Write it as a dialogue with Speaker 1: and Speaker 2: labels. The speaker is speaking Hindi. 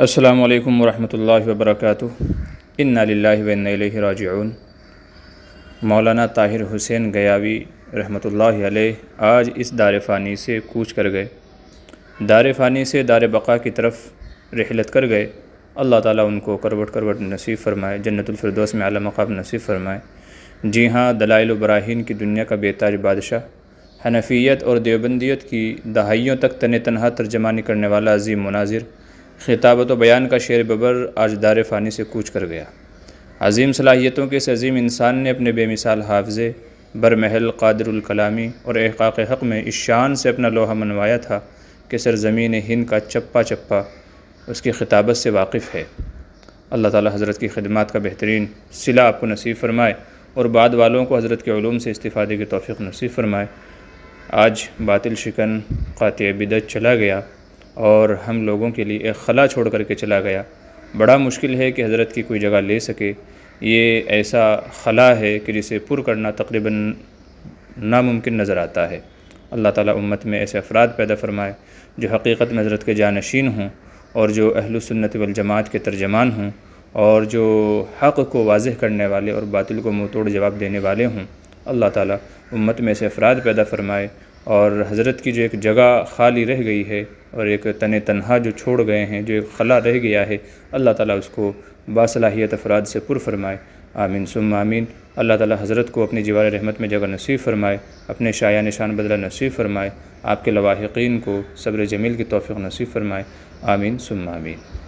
Speaker 1: अस्सलाम वालेकुम वरहमतुल्लाहि व इन्ना लिल्लाहि व इन्ना इलैहि राजिऊन मौलाना ताहिर हुसैन गयावी रहमतुल्लाहि अलैह आज इस दार फ़ानी से कूच कर गए दार फ़ानी से दार बका की तरफ रहलत कर गए अल्लाह ताला उनको करवट करवट नसीब फ़रमाए जन्नतफरदोस में आला मकाम नसीब फ़रमाए जी हाँ दलाइल बराहन की दुनिया का बेताज बादशाह हनफियत और देवबंदियत की दहाइयों तक तन तनहा तर्जमानी करने वाला अजीम मुनाजिर खिताबत बयान का शेर बबर आज दार फ़ानी से कूच कर गया अजीम सलाहियतों के इस अजीम इंसान ने अपने बेमिसाल हाफजे बरमहल कादरकलामी और एहकाक हक़ में इस शान से अपना लोहा मनवाया था कि सरजमीन हिंद का चप्पा चप्पा उसकी खिताबत से वाकिफ़ है अल्लाह ताला हज़रत की खदमात का बेहतरीन सिला आपको नसीब फ़रमाए और बाद वालों को हज़रत के ूम से इस्तीफ़ादे की तोफ़ी नसीब फ़रमाए आज बातिल शिकन क़ात बिदत चला गया और हम लोगों के लिए एक खला छोड़ करके चला गया बड़ा मुश्किल है कि हज़रत की कोई जगह ले सके ये ऐसा खला है कि जिसे पुर करना तकरीबन नामुमकिन नज़र आता है अल्लाह ताला उम्मत में ऐसे अफराद पैदा फरमाए जो हकीकत में हज़रत के जानशीन हों और जो अहल सुन्नत के तर्जमान हों और जो हक़ को वाजह करने वाले और बातिल को मुँह तोड़ जवाब देने वाले हों अल्लाह ताला उम्मत में ऐसे अफराद पैदा फरमाए और हज़रत की जो एक जगह खाली रह गई है और एक तन तनहा जो छोड़ गए हैं जो एक खला रह गया है अल्लाह ताला उसको बासलाहियत अफराद से पुर फरमाए आमीन सुम आमीन अल्लाह ताला हज़रत को अपनी जीवार रहमत में जगह नसीब फ़रमाए अपने शाया निशान बदला नसीब फ़रमाए आपके लवाहिकीन को सब्र जमील की तोफ़ी नसीब फ़रमाए आमीन सुम आमीन